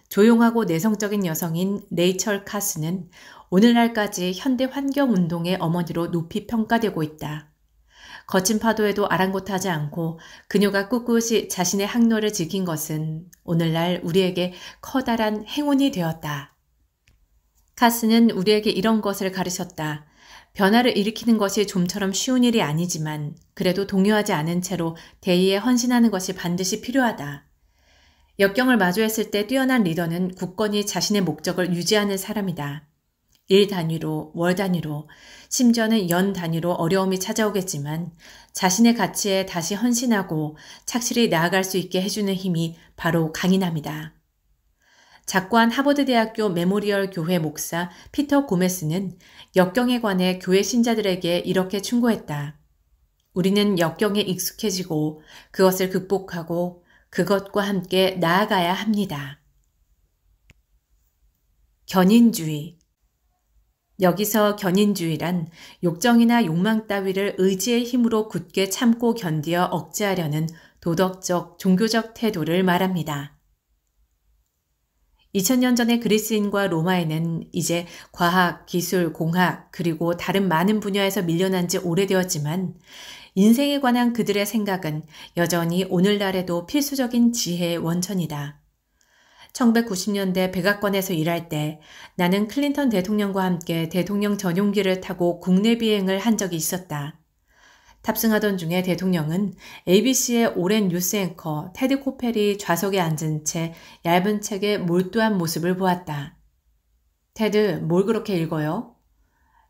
조용하고 내성적인 여성인 레이철 카스는 오늘날까지 현대 환경 운동의 어머니로 높이 평가되고 있다. 거친 파도에도 아랑곳하지 않고 그녀가 꿋꿋이 자신의 항로를 지킨 것은 오늘날 우리에게 커다란 행운이 되었다. 카스는 우리에게 이런 것을 가르쳤다. 변화를 일으키는 것이 좀처럼 쉬운 일이 아니지만 그래도 동요하지 않은 채로 대의에 헌신하는 것이 반드시 필요하다. 역경을 마주했을 때 뛰어난 리더는 굳건히 자신의 목적을 유지하는 사람이다. 일 단위로, 월 단위로, 심지어는 연 단위로 어려움이 찾아오겠지만 자신의 가치에 다시 헌신하고 착실히 나아갈 수 있게 해주는 힘이 바로 강인함이다. 작한 하버드대학교 메모리얼 교회 목사 피터 고메스는 역경에 관해 교회 신자들에게 이렇게 충고했다. 우리는 역경에 익숙해지고 그것을 극복하고 그것과 함께 나아가야 합니다. 견인주의. 여기서 견인주의란 욕정이나 욕망 따위를 의지의 힘으로 굳게 참고 견디어 억제하려는 도덕적, 종교적 태도를 말합니다. 2000년 전에 그리스인과 로마에는 이제 과학, 기술, 공학, 그리고 다른 많은 분야에서 밀려난 지 오래되었지만 인생에 관한 그들의 생각은 여전히 오늘날에도 필수적인 지혜의 원천이다. 1990년대 백악관에서 일할 때 나는 클린턴 대통령과 함께 대통령 전용기를 타고 국내 비행을 한 적이 있었다. 탑승하던 중에 대통령은 ABC의 오랜 뉴스 앵커 테드 코펠이 좌석에 앉은 채 얇은 책에 몰두한 모습을 보았다. 테드, 뭘 그렇게 읽어요?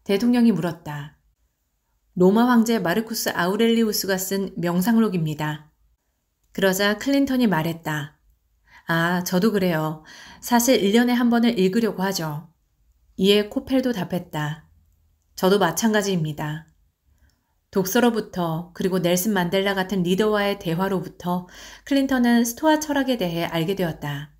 대통령이 물었다. 로마 황제 마르쿠스 아우렐리우스가 쓴 명상록입니다. 그러자 클린턴이 말했다. 아, 저도 그래요. 사실 1년에 한 번을 읽으려고 하죠. 이에 코펠도 답했다. 저도 마찬가지입니다. 독서로부터 그리고 넬슨 만델라 같은 리더와의 대화로부터 클린턴은 스토아 철학에 대해 알게 되었다.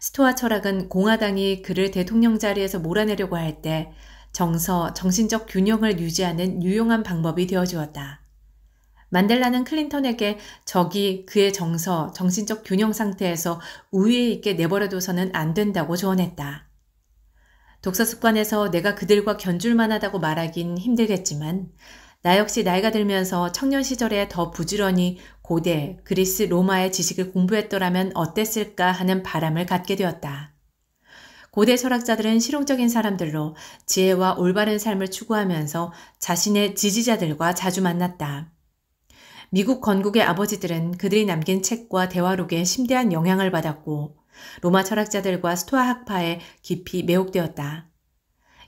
스토아 철학은 공화당이 그를 대통령 자리에서 몰아내려고 할 때 정서, 정신적 균형을 유지하는 유용한 방법이 되어 주었다. 만델라는 클린턴에게 적이 그의 정서, 정신적 균형 상태에서 우위에 있게 내버려둬서는 안 된다고 조언했다. 독서 습관에서 내가 그들과 견줄만 하다고 말하긴 힘들겠지만 나 역시 나이가 들면서 청년 시절에 더 부지런히 고대 그리스 로마의 지식을 공부했더라면 어땠을까 하는 바람을 갖게 되었다. 고대 철학자들은 실용적인 사람들로 지혜와 올바른 삶을 추구하면서 자신의 지지자들과 자주 만났다. 미국 건국의 아버지들은 그들이 남긴 책과 대화록에 심대한 영향을 받았고 로마 철학자들과 스토아 학파에 깊이 매혹되었다.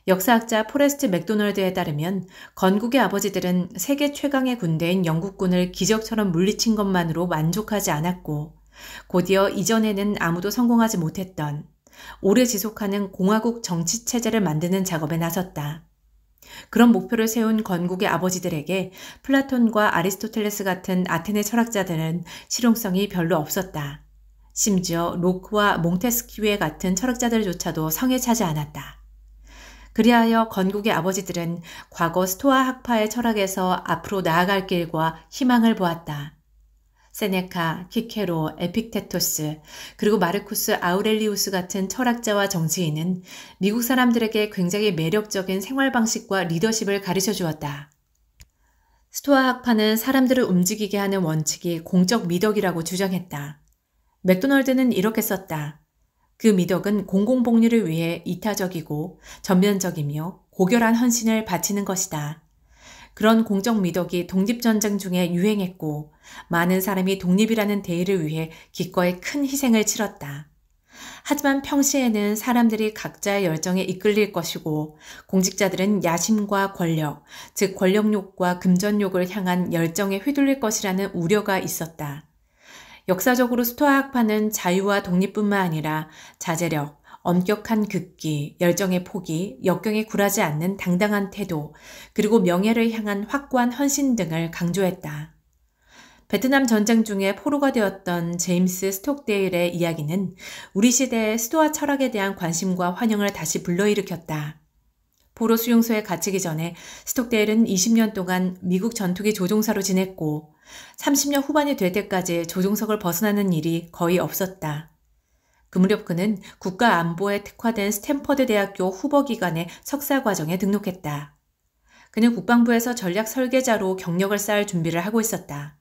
역사학자 포레스트 맥도널드에 따르면 건국의 아버지들은 세계 최강의 군대인 영국군을 기적처럼 물리친 것만으로 만족하지 않았고 곧이어 이전에는 아무도 성공하지 못했던 오래 지속하는 공화국 정치 체제를 만드는 작업에 나섰다. 그런 목표를 세운 건국의 아버지들에게 플라톤과 아리스토텔레스 같은 아테네 철학자들은 실용성이 별로 없었다. 심지어 로크와 몽테스키우 같은 철학자들조차도 성에 차지 않았다. 그리하여 건국의 아버지들은 과거 스토아 학파의 철학에서 앞으로 나아갈 길과 희망을 보았다. 세네카, 키케로, 에픽테토스, 그리고 마르쿠스 아우렐리우스 같은 철학자와 정치인은 미국 사람들에게 굉장히 매력적인 생활 방식과 리더십을 가르쳐 주었다. 스토아 학파는 사람들을 움직이게 하는 원칙이 공적 미덕이라고 주장했다. 맥도널드는 이렇게 썼다. 그 미덕은 공공복리를 위해 이타적이고 전면적이며 고결한 헌신을 바치는 것이다. 그런 공적 미덕이 독립전쟁 중에 유행했고 많은 사람이 독립이라는 대의를 위해 기꺼이 큰 희생을 치렀다. 하지만 평시에는 사람들이 각자의 열정에 이끌릴 것이고 공직자들은 야심과 권력, 즉 권력욕과 금전욕을 향한 열정에 휘둘릴 것이라는 우려가 있었다. 역사적으로 스토아학파는 자유와 독립뿐만 아니라 자제력, 엄격한 극기, 열정의 포기, 역경에 굴하지 않는 당당한 태도, 그리고 명예를 향한 확고한 헌신 등을 강조했다. 베트남 전쟁 중에 포로가 되었던 제임스 스톡데일의 이야기는 우리 시대의 스토아 철학에 대한 관심과 환영을 다시 불러일으켰다. 보로 수용소에 갇히기 전에 스톡데일은 20년 동안 미국 전투기 조종사로 지냈고 30년 후반이 될 때까지 조종석을 벗어나는 일이 거의 없었다. 그 무렵 그는 국가안보에 특화된 스탠퍼드 대학교 후보기관의 석사과정에 등록했다. 그는 국방부에서 전략 설계자로 경력을 쌓을 준비를 하고 있었다.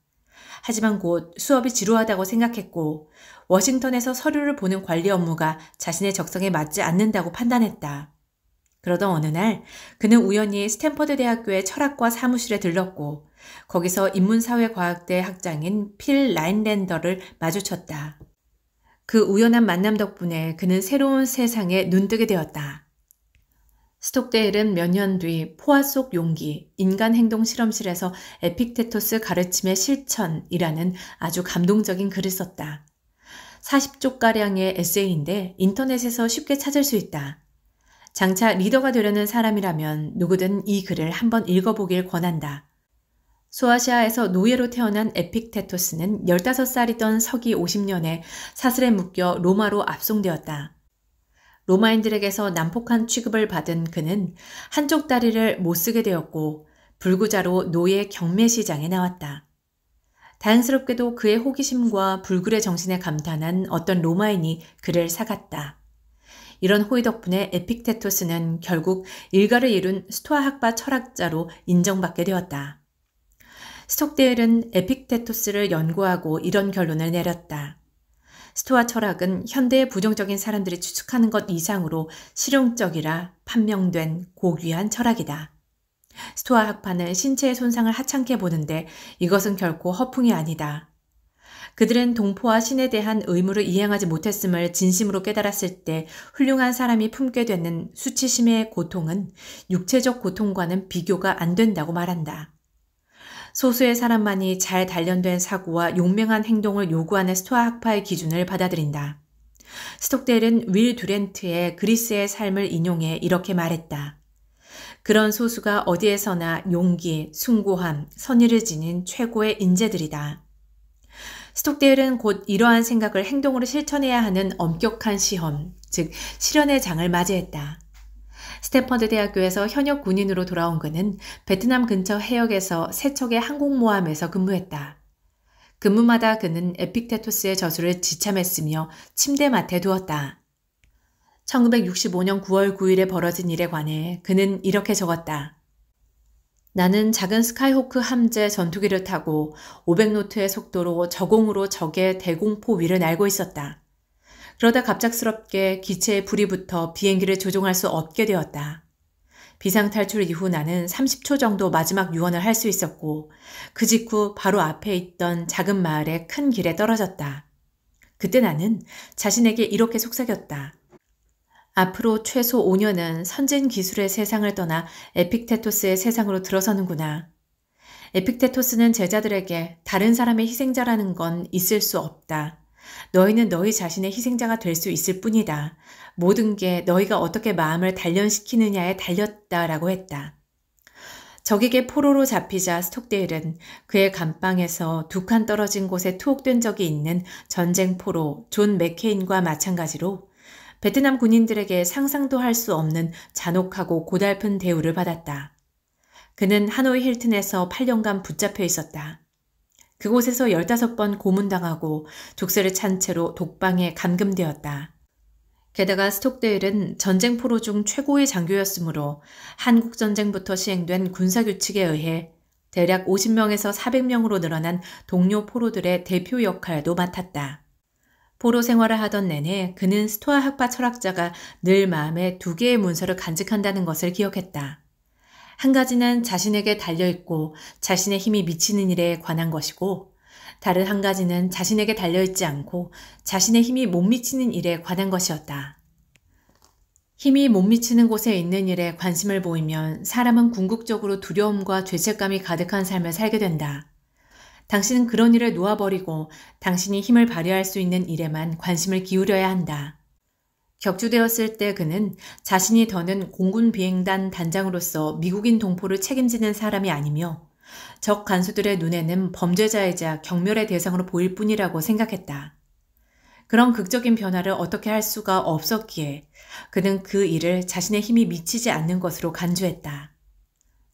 하지만 곧 수업이 지루하다고 생각했고, 워싱턴에서 서류를 보는 관리 업무가 자신의 적성에 맞지 않는다고 판단했다. 그러던 어느 날 그는 우연히 스탠퍼드 대학교의 철학과 사무실에 들렀고 거기서 인문사회과학대 학장인 필 라인랜더를 마주쳤다. 그 우연한 만남 덕분에 그는 새로운 세상에 눈뜨게 되었다. 스톡데일은 몇 년 뒤 포화 속 용기, 인간 행동 실험실에서 에픽테토스 가르침의 실천이라는 아주 감동적인 글을 썼다. 40쪽가량의 에세이인데 인터넷에서 쉽게 찾을 수 있다. 장차 리더가 되려는 사람이라면 누구든 이 글을 한번 읽어보길 권한다. 소아시아에서 노예로 태어난 에픽테토스는 15살이던 서기 50년에 사슬에 묶여 로마로 압송되었다. 로마인들에게서 난폭한 취급을 받은 그는 한쪽 다리를 못 쓰게 되었고 불구자로 노예 경매 시장에 나왔다. 다행스럽게도 그의 호기심과 불굴의 정신에 감탄한 어떤 로마인이 그를 사갔다. 이런 호의 덕분에 에픽테토스는 결국 일가를 이룬 스토아 학파 철학자로 인정받게 되었다. 스톡데일은 에픽테토스를 연구하고 이런 결론을 내렸다. 스토아 철학은 현대의 부정적인 사람들이 추측하는 것 이상으로 실용적이라 판명된 고귀한 철학이다. 스토아 학파는 신체의 손상을 하찮게 보는데 이것은 결코 허풍이 아니다. 그들은 동포와 신에 대한 의무를 이행하지 못했음을 진심으로 깨달았을 때 훌륭한 사람이 품게 되는 수치심의 고통은 육체적 고통과는 비교가 안 된다고 말한다. 소수의 사람만이 잘 단련된 사고와 용맹한 행동을 요구하는 스토아 학파의 기준을 받아들인다. 스톡델은 윌 듀렌트의 그리스의 삶을 인용해 이렇게 말했다. 그런 소수가 어디에서나 용기, 숭고함, 선의를 지닌 최고의 인재들이다. 스톡데일은 곧 이러한 생각을 행동으로 실천해야 하는 엄격한 시험, 즉 실현의 장을 맞이했다. 스탠퍼드 대학교에서 현역 군인으로 돌아온 그는 베트남 근처 해역에서 세척의 항공모함에서 근무했다. 근무마다 그는 에픽테토스의 저술을 지참했으며 침대맡에 두었다. 1965년 9월 9일에 벌어진 일에 관해 그는 이렇게 적었다. 나는 작은 스카이호크 함재 전투기를 타고 500노트의 속도로 저공으로 적의 대공포 위를 날고 있었다. 그러다 갑작스럽게 기체에 불이 붙어 비행기를 조종할 수 없게 되었다. 비상탈출 이후 나는 30초 정도 마지막 유언을 할 수 있었고 그 직후 바로 앞에 있던 작은 마을의 큰 길에 떨어졌다. 그때 나는 자신에게 이렇게 속삭였다. 앞으로 최소 5년은 선진 기술의 세상을 떠나 에픽테토스의 세상으로 들어서는구나. 에픽테토스는 제자들에게 다른 사람의 희생자라는 건 있을 수 없다. 너희는 너희 자신의 희생자가 될 수 있을 뿐이다. 모든 게 너희가 어떻게 마음을 단련시키느냐에 달렸다라고 했다. 적에게 포로로 잡히자 스톡데일은 그의 감방에서 두 칸 떨어진 곳에 투옥된 적이 있는 전쟁포로 존 맥케인과 마찬가지로 베트남 군인들에게 상상도 할 수 없는 잔혹하고 고달픈 대우를 받았다. 그는 하노이 힐튼에서 8년간 붙잡혀 있었다. 그곳에서 15번 고문당하고 족쇄를 찬 채로 독방에 감금되었다. 게다가 스톡데일은 전쟁포로 중 최고의 장교였으므로 한국전쟁부터 시행된 군사규칙에 의해 대략 50명에서 400명으로 늘어난 동료 포로들의 대표 역할도 맡았다. 포로 생활을 하던 내내 그는 스토아 학파 철학자가 늘 마음에 두 개의 문서를 간직한다는 것을 기억했다. 한 가지는 자신에게 달려있고 자신의 힘이 미치는 일에 관한 것이고 다른 한 가지는 자신에게 달려있지 않고 자신의 힘이 못 미치는 일에 관한 것이었다. 힘이 못 미치는 곳에 있는 일에 관심을 보이면 사람은 궁극적으로 두려움과 죄책감이 가득한 삶을 살게 된다. 당신은 그런 일을 놓아버리고 당신이 힘을 발휘할 수 있는 일에만 관심을 기울여야 한다. 격주되었을 때 그는 자신이 더는 공군 비행단 단장으로서 미국인 동포를 책임지는 사람이 아니며 적 간수들의 눈에는 범죄자이자 경멸의 대상으로 보일 뿐이라고 생각했다. 그런 극적인 변화를 어떻게 할 수가 없었기에 그는 그 일을 자신의 힘이 미치지 않는 것으로 간주했다.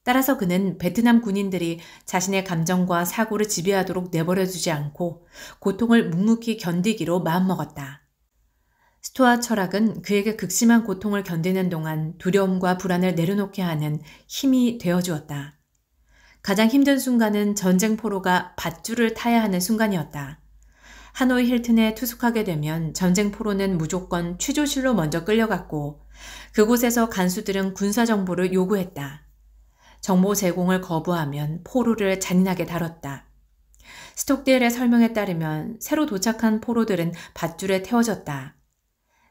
따라서 그는 베트남 군인들이 자신의 감정과 사고를 지배하도록 내버려두지 않고 고통을 묵묵히 견디기로 마음먹었다. 스토아 철학은 그에게 극심한 고통을 견디는 동안 두려움과 불안을 내려놓게 하는 힘이 되어주었다. 가장 힘든 순간은 전쟁 포로가 밧줄을 타야 하는 순간이었다. 하노이 힐튼에 투숙하게 되면 전쟁 포로는 무조건 취조실로 먼저 끌려갔고 그곳에서 간수들은 군사 정보를 요구했다. 정보 제공을 거부하면 포로를 잔인하게 다뤘다. 스톡딜의 설명에 따르면 새로 도착한 포로들은 밧줄에 태워졌다.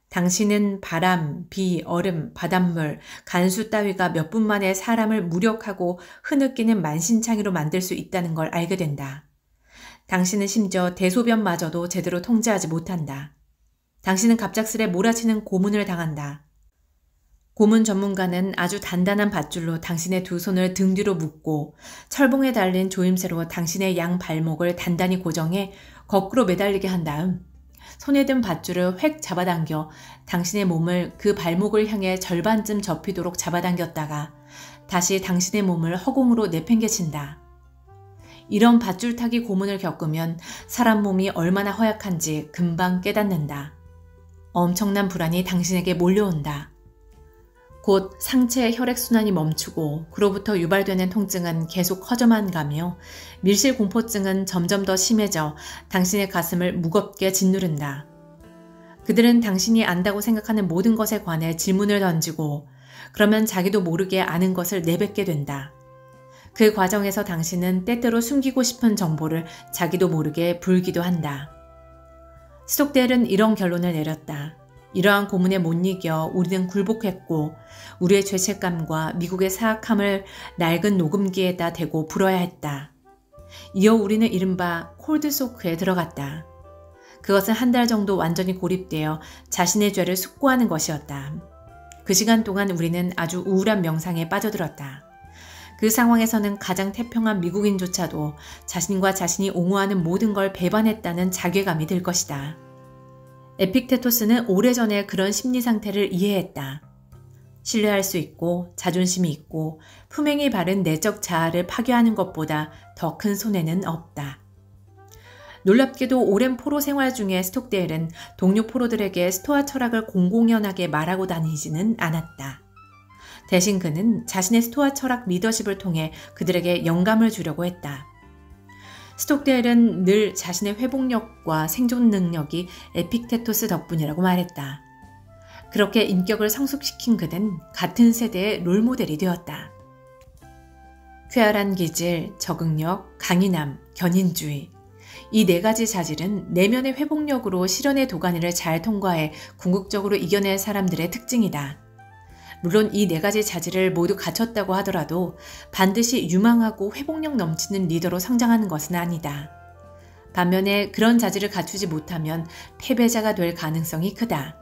당신은 바람, 비, 얼음, 바닷물, 간수 따위가 몇 분 만에 사람을 무력하고 흐느끼는 만신창이로 만들 수 있다는 걸 알게 된다. 당신은 심지어 대소변마저도 제대로 통제하지 못한다. 당신은 갑작스레 몰아치는 고문을 당한다. 고문 전문가는 아주 단단한 밧줄로 당신의 두 손을 등 뒤로 묶고 철봉에 달린 조임새로 당신의 양 발목을 단단히 고정해 거꾸로 매달리게 한 다음 손에 든 밧줄을 획 잡아당겨 당신의 몸을 그 발목을 향해 절반쯤 접히도록 잡아당겼다가 다시 당신의 몸을 허공으로 내팽개친다. 이런 밧줄 타기 고문을 겪으면 사람 몸이 얼마나 허약한지 금방 깨닫는다. 엄청난 불안이 당신에게 몰려온다. 곧 상체의 혈액순환이 멈추고 그로부터 유발되는 통증은 계속 커져만 가며 밀실공포증은 점점 더 심해져 당신의 가슴을 무겁게 짓누른다. 그들은 당신이 안다고 생각하는 모든 것에 관해 질문을 던지고 그러면 자기도 모르게 아는 것을 내뱉게 된다. 그 과정에서 당신은 때때로 숨기고 싶은 정보를 자기도 모르게 불기도 한다. 스톡델은 이런 결론을 내렸다. 이러한 고문에 못 이겨 우리는 굴복했고 우리의 죄책감과 미국의 사악함을 낡은 녹음기에다 대고 불어야 했다. 이어 우리는 이른바 콜드소크에 들어갔다. 그것은 한 달 정도 완전히 고립되어 자신의 죄를 숙고하는 것이었다. 그 시간 동안 우리는 아주 우울한 명상에 빠져들었다. 그 상황에서는 가장 태평한 미국인조차도 자신과 자신이 옹호하는 모든 걸 배반했다는 자괴감이 들 것이다. 에픽테토스는 오래전에 그런 심리 상태를 이해했다. 신뢰할 수 있고 자존심이 있고 품행이 바른 내적 자아를 파괴하는 것보다 더 큰 손해는 없다. 놀랍게도 오랜 포로 생활 중에 스톡데일은 동료 포로들에게 스토아 철학을 공공연하게 말하고 다니지는 않았다. 대신 그는 자신의 스토아 철학 리더십을 통해 그들에게 영감을 주려고 했다. 스톡델은 늘 자신의 회복력과 생존 능력이 에픽테토스 덕분이라고 말했다. 그렇게 인격을 성숙시킨 그는 같은 세대의 롤모델이 되었다. 쾌활한 기질, 적응력, 강인함, 견인주의. 이 네 가지 자질은 내면의 회복력으로 실현의 도가니를 잘 통과해 궁극적으로 이겨낼 사람들의 특징이다. 물론 이 네 가지 자질을 모두 갖췄다고 하더라도 반드시 유망하고 회복력 넘치는 리더로 성장하는 것은 아니다. 반면에 그런 자질을 갖추지 못하면 패배자가 될 가능성이 크다.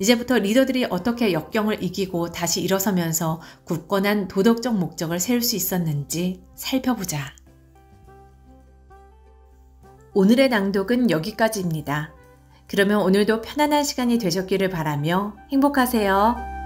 이제부터 리더들이 어떻게 역경을 이기고 다시 일어서면서 굳건한 도덕적 목적을 세울 수 있었는지 살펴보자. 오늘의 낭독은 여기까지입니다. 그러면 오늘도 편안한 시간이 되셨기를 바라며 행복하세요.